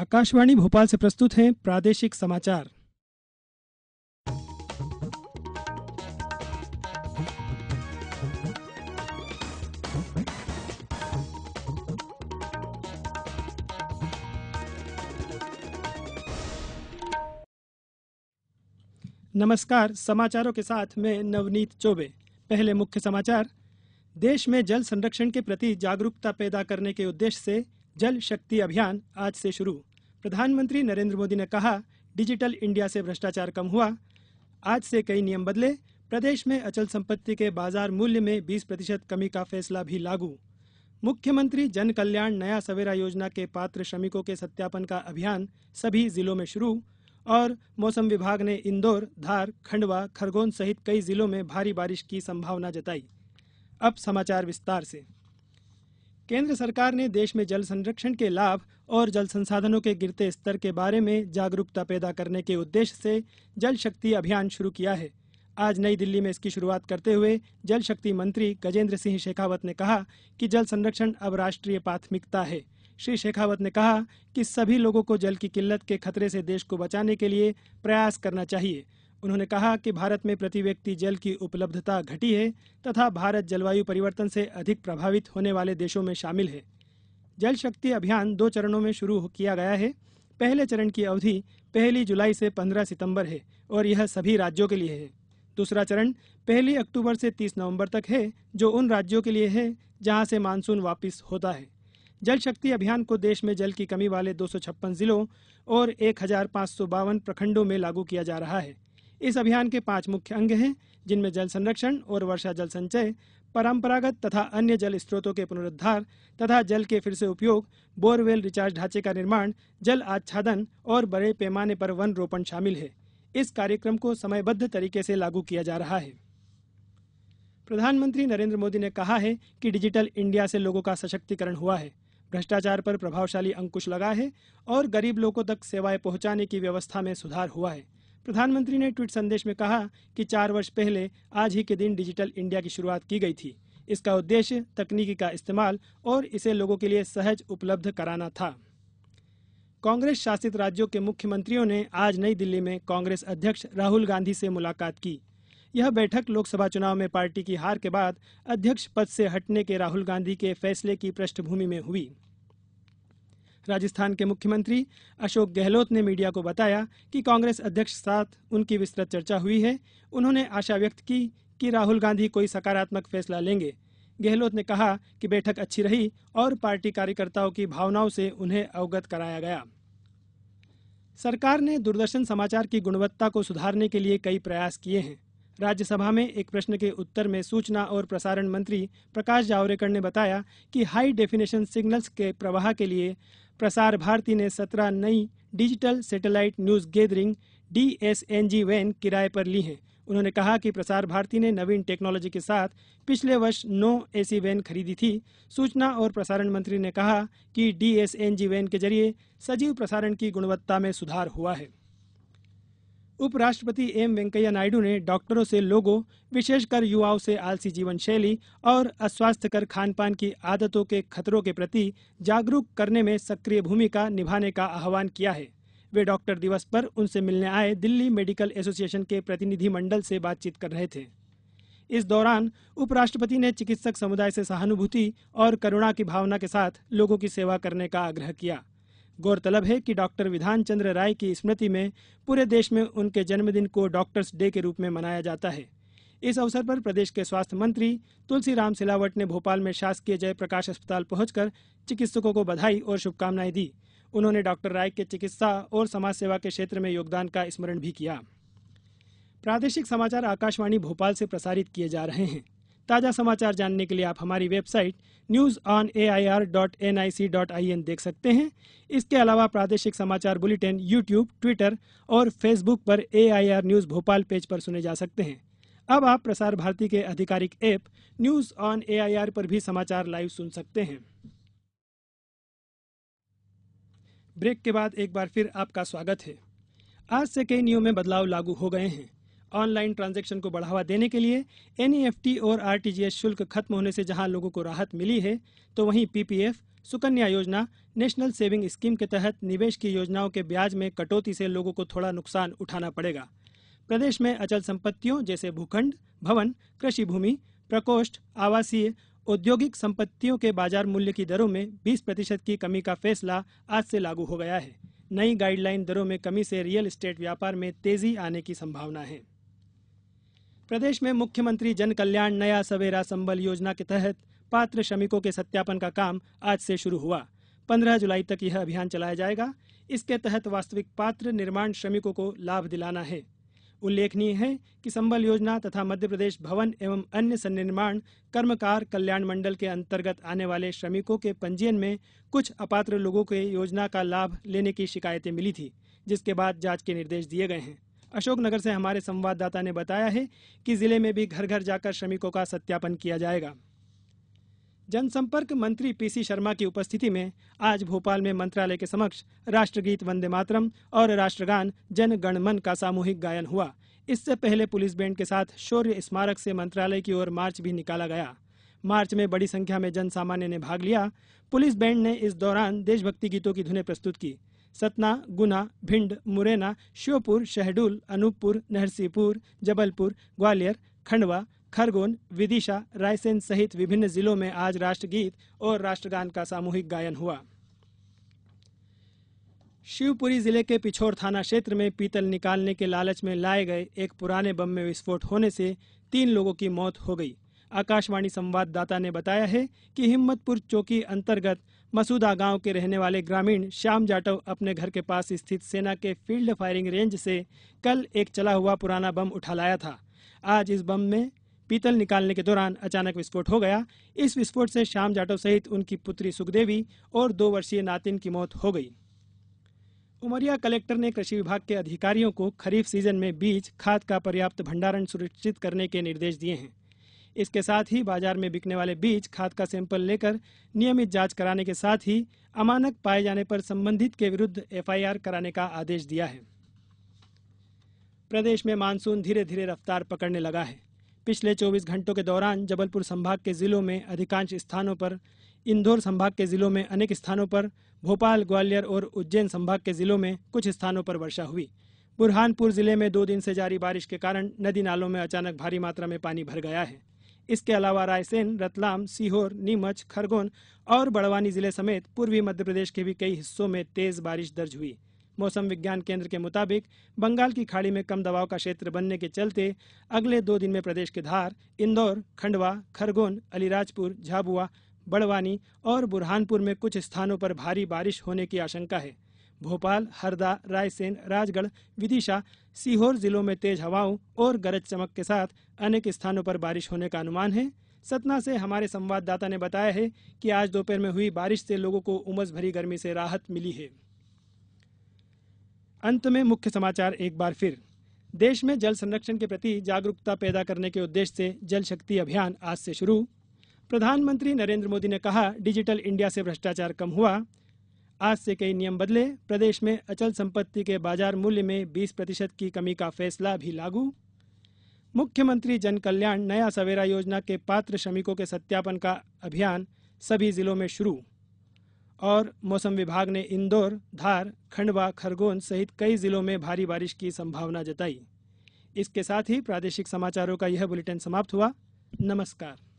आकाशवाणी भोपाल से प्रस्तुत है प्रादेशिक समाचार नमस्कार समाचारों के साथ मैं नवनीत चौबे पहले मुख्य समाचार देश में जल संरक्षण के प्रति जागरूकता पैदा करने के उद्देश्य से जल शक्ति अभियान आज से शुरू प्रधानमंत्री नरेंद्र मोदी ने कहा डिजिटल इंडिया से भ्रष्टाचार कम हुआ आज से कई नियम बदले प्रदेश में अचल संपत्ति के बाजार मूल्य में 20 प्रतिशत कमी का फैसला भी लागू मुख्यमंत्री जन कल्याण नया सवेरा योजना के पात्र श्रमिकों के सत्यापन का अभियान सभी जिलों में शुरू और मौसम विभाग ने इंदौर धार खंडवा खरगोन सहित कई जिलों में भारी बारिश की संभावना जताई अब समाचार विस्तार से केंद्र सरकार ने देश में जल संरक्षण के लाभ और जल संसाधनों के गिरते स्तर के बारे में जागरूकता पैदा करने के उद्देश्य से जल शक्ति अभियान शुरू किया है आज नई दिल्ली में इसकी शुरुआत करते हुए जल शक्ति मंत्री गजेंद्र सिंह शेखावत ने कहा कि जल संरक्षण अब राष्ट्रीय प्राथमिकता है श्री शेखावत ने कहा कि सभी लोगों को जल की किल्लत के खतरे से देश को बचाने के लिए प्रयास करना चाहिए उन्होंने कहा कि भारत में प्रति व्यक्ति जल की उपलब्धता घटी है तथा भारत जलवायु परिवर्तन से अधिक प्रभावित होने वाले देशों में शामिल है जल शक्ति अभियान दो चरणों में शुरू किया गया है पहले चरण की अवधि पहली जुलाई से 15 सितंबर है और यह सभी राज्यों के लिए है दूसरा चरण पहली अक्टूबर से 30 नवंबर तक है जो उन राज्यों के लिए है जहां से मानसून वापस होता है जल शक्ति अभियान को देश में जल की कमी वाले दो जिलों और एक प्रखंडों में लागू किया जा रहा है इस अभियान के पांच मुख्य अंग हैं जिनमें जल संरक्षण और वर्षा जल संचय परंपरागत तथा अन्य जल स्रोतों के पुनरुद्वार तथा जल के फिर से उपयोग बोरवेल रिचार्ज ढांचे का निर्माण जल आच्छादन और बड़े पैमाने पर वन रोपण शामिल है इस कार्यक्रम को समयबद्ध तरीके से लागू किया जा रहा है प्रधानमंत्री नरेंद्र मोदी ने कहा है कि डिजिटल इंडिया से लोगों का सशक्तिकरण हुआ है भ्रष्टाचार पर प्रभावशाली अंकुश लगा है और गरीब लोगों तक सेवाएं पहुंचाने की व्यवस्था में सुधार हुआ है प्रधानमंत्री ने ट्वीट संदेश में कहा कि चार वर्ष पहले आज ही के दिन डिजिटल इंडिया की शुरुआत की गई थी इसका उद्देश्य तकनीकी का इस्तेमाल और इसे लोगों के लिए सहज उपलब्ध कराना था कांग्रेस शासित राज्यों के मुख्यमंत्रियों ने आज नई दिल्ली में कांग्रेस अध्यक्ष राहुल गांधी से मुलाकात की यह बैठक लोकसभा चुनाव में पार्टी की हार के बाद अध्यक्ष पद से हटने के राहुल गांधी के फैसले की पृष्ठभूमि में हुई राजस्थान के मुख्यमंत्री अशोक गहलोत ने मीडिया को बताया कि कांग्रेस अध्यक्ष साथ उनकी विस्तृत चर्चा हुई है उन्होंने आशा व्यक्त की कि राहुल गांधी कोई सकारात्मक फैसला लेंगे गहलोत ने कहा कि बैठक अच्छी रही और पार्टी कार्यकर्ताओं की भावनाओं से उन्हें अवगत कराया गया सरकार ने दूरदर्शन समाचार की गुणवत्ता को सुधारने के लिए कई प्रयास किए हैं राज्यसभा में एक प्रश्न के उत्तर में सूचना और प्रसारण मंत्री प्रकाश जावड़ेकर ने बताया कि हाई डेफिनेशन सिग्नल्स के प्रवाह के लिए प्रसार भारती ने सत्रह नई digital satellite news gathering D van किराए पर ली हैं उन्होंने कहा कि प्रसार भारती ने नवीन टेक्नोलॉजी के साथ पिछले वर्ष नौ ऐसी वैन खरीदी थी सूचना और प्रसारण मंत्री ने कहा कि डीएसएनजी वैन के जरिए सजीव प्रसारण की गुणवत्ता में सुधार हुआ है उपराष्ट्रपति एम वेंकैया नायडू ने डॉक्टरों से लोगों विशेषकर युवाओं से आलसी जीवन शैली और अस्वास्थ्यकर खानपान की आदतों के खतरों के प्रति जागरूक करने में सक्रिय भूमिका निभाने का आह्वान किया है वे डॉक्टर दिवस पर उनसे मिलने आए दिल्ली मेडिकल एसोसिएशन के प्रतिनिधिमंडल से बातचीत कर रहे थे इस दौरान उपराष्ट्रपति ने चिकित्सक समुदाय से सहानुभूति और करुणा की भावना के साथ लोगों की सेवा करने का आग्रह किया गौरतलब है कि डॉक्टर विधान चंद्र राय की स्मृति में पूरे देश में उनके जन्मदिन को डॉक्टर्स डे के रूप में मनाया जाता है इस अवसर पर प्रदेश के स्वास्थ्य मंत्री तुलसीराम सिलावट ने भोपाल में शासकीय जयप्रकाश अस्पताल पहुंचकर चिकित्सकों को बधाई और शुभकामनाएं दी उन्होंने डॉक्टर राय के चिकित्सा और समाज सेवा के क्षेत्र में योगदान का स्मरण भी किया प्रादेशिक समाचार आकाशवाणी भोपाल से प्रसारित किए जा रहे हैं ताज़ा समाचार जानने के लिए आप हमारी website news on A I R dot N I C dot I N देख सकते हैं इसके अलावा प्रादेशिक समाचार बुलेटिन यूट्यूब ट्विटर और फेसबुक पर A I R news Bhopal page पर सुने जा सकते हैं अब आप प्रसार भारती के आधिकारिक app news on A I R पर भी समाचार लाइव सुन सकते हैं ब्रेक के बाद एक बार फिर आपका स्वागत है आज से कई नियमों में बदलाव लागू हो गए हैं ऑनलाइन ट्रांजेक्शन को बढ़ावा देने के लिए एनईएफटी e और आरटीजीएस शुल्क खत्म होने से जहां लोगों को राहत मिली है तो वहीं पीपीएफ सुकन्या योजना नेशनल सेविंग स्कीम के तहत निवेश की योजनाओं के ब्याज में कटौती से लोगों को थोड़ा नुकसान उठाना पड़ेगा प्रदेश में अचल संपत्तियों जैसे भूखंड भवन कृषि भूमि प्रकोष्ठ आवासीय औद्योगिक संपत्तियों के बाजार मूल्य की दरों में 20 प्रतिशत की कमी का फैसला आज से लागू हो गया है नई गाइडलाइन दरों में कमी से रियल एस्टेट व्यापार में तेजी आने की संभावना है प्रदेश में मुख्यमंत्री जन कल्याण नया सवेरा संबल योजना के तहत पात्र श्रमिकों के सत्यापन का काम आज से शुरू हुआ पंद्रह जुलाई तक यह अभियान चलाया जाएगा इसके तहत वास्तविक पात्र निर्माण श्रमिकों को लाभ दिलाना है उल्लेखनीय है कि संबल योजना तथा मध्य प्रदेश भवन एवं अन्य सन्निर्माण कर्मकार कल्याण मंडल के अंतर्गत आने वाले श्रमिकों के पंजीयन में कुछ अपात्र लोगों के योजना का लाभ लेने की शिकायतें मिली थी जिसके बाद जांच के निर्देश दिए गए हैं अशोकनगर से हमारे संवाददाता ने बताया है कि जिले में भी घर घर जाकर श्रमिकों का सत्यापन किया जाएगा जनसंपर्क मंत्री पीसी शर्मा की उपस्थिति में आज भोपाल में मंत्रालय के समक्ष राष्ट्रगीत वंदे मातरम और राष्ट्रगान जन गणमन का सामूहिक गायन हुआ इससे पहले पुलिस बैंड के साथ शौर्य स्मारक से मंत्रालय की ओर मार्च भी निकाला गया मार्च में बड़ी संख्या में जन सामान्य ने भाग लिया पुलिस बैंड ने इस दौरान देशभक्ति गीतों की धुनें प्रस्तुत की सतना गुना भिंड मुरैना श्योपुर शहडोल अनूपपुर नरसिंहपुर जबलपुर ग्वालियर खंडवा खरगोन विदिशा रायसेन सहित विभिन्न जिलों में आज राष्ट्रगीत और राष्ट्रगान का सामूहिक गायन हुआ शिवपुरी जिले के पिछोर थाना क्षेत्र में पीतल निकालने के लालच में लाए गए एक पुराने बम में विस्फोट होने से तीन लोगों की मौत हो गई आकाशवाणी संवाददाता ने बताया है कि हिम्मतपुर चौकी अंतर्गत मसूदा गांव के रहने वाले ग्रामीण श्याम जाटव अपने घर के पास स्थित सेना के फील्ड फायरिंग रेंज से कल एक चला हुआ पुराना बम उठा लाया था आज इस बम में पीतल निकालने के दौरान अचानक विस्फोट हो गया इस विस्फोट से श्याम जाटव सहित उनकी पुत्री सुखदेवी और दो वर्षीय नातिन की मौत हो गई उमरिया कलेक्टर ने कृषि विभाग के अधिकारियों को खरीफ सीजन में बीज खाद का पर्याप्त भंडारण सुनिश्चित करने के निर्देश दिए हैं इसके साथ ही बाजार में बिकने वाले बीज खाद का सैंपल लेकर नियमित जांच कराने के साथ ही अमानक पाए जाने पर संबंधित के विरुद्ध एफआईआर कराने का आदेश दिया है प्रदेश में मानसून धीरे धीरे रफ्तार पकड़ने लगा है पिछले 24 घंटों के दौरान जबलपुर संभाग के जिलों में अधिकांश स्थानों पर इंदौर संभाग के जिलों में अनेक स्थानों पर भोपाल ग्वालियर और उज्जैन संभाग के जिलों में कुछ स्थानों पर वर्षा हुई बुरहानपुर जिले में दो दिन से जारी बारिश के कारण नदी नालों में अचानक भारी मात्रा में पानी भर गया है इसके अलावा रायसेन रतलाम सीहोर नीमच खरगोन और बड़वानी जिले समेत पूर्वी मध्य प्रदेश के भी कई हिस्सों में तेज बारिश दर्ज हुई मौसम विज्ञान केंद्र के मुताबिक बंगाल की खाड़ी में कम दबाव का क्षेत्र बनने के चलते अगले दो दिन में प्रदेश के धार इंदौर खंडवा खरगोन अलीराजपुर झाबुआ बड़वानी और बुरहानपुर में कुछ स्थानों पर भारी बारिश होने की आशंका है भोपाल हरदा रायसेन राजगढ़ विदिशा सीहोर जिलों में तेज हवाओं और गरज चमक के साथ अनेक स्थानों पर बारिश होने का अनुमान है सतना से हमारे संवाददाता ने बताया है कि आज दोपहर में हुई बारिश से लोगों को उमस भरी गर्मी से राहत मिली है अंत में मुख्य समाचार एक बार फिर देश में जल संरक्षण के प्रति जागरूकता पैदा करने के उद्देश्य से जल शक्ति अभियान आज से शुरू प्रधानमंत्री नरेंद्र मोदी ने कहा डिजिटल इंडिया से भ्रष्टाचार कम हुआ आज से कई नियम बदले प्रदेश में अचल संपत्ति के बाजार मूल्य में 20 प्रतिशत की कमी का फैसला भी लागू मुख्यमंत्री जन कल्याण नया सवेरा योजना के पात्र श्रमिकों के सत्यापन का अभियान सभी जिलों में शुरू और मौसम विभाग ने इंदौर धार खंडवा खरगोन सहित कई जिलों में भारी बारिश की संभावना जताई इसके साथ ही प्रादेशिक समाचारों का यह बुलेटिन समाप्त हुआ नमस्कार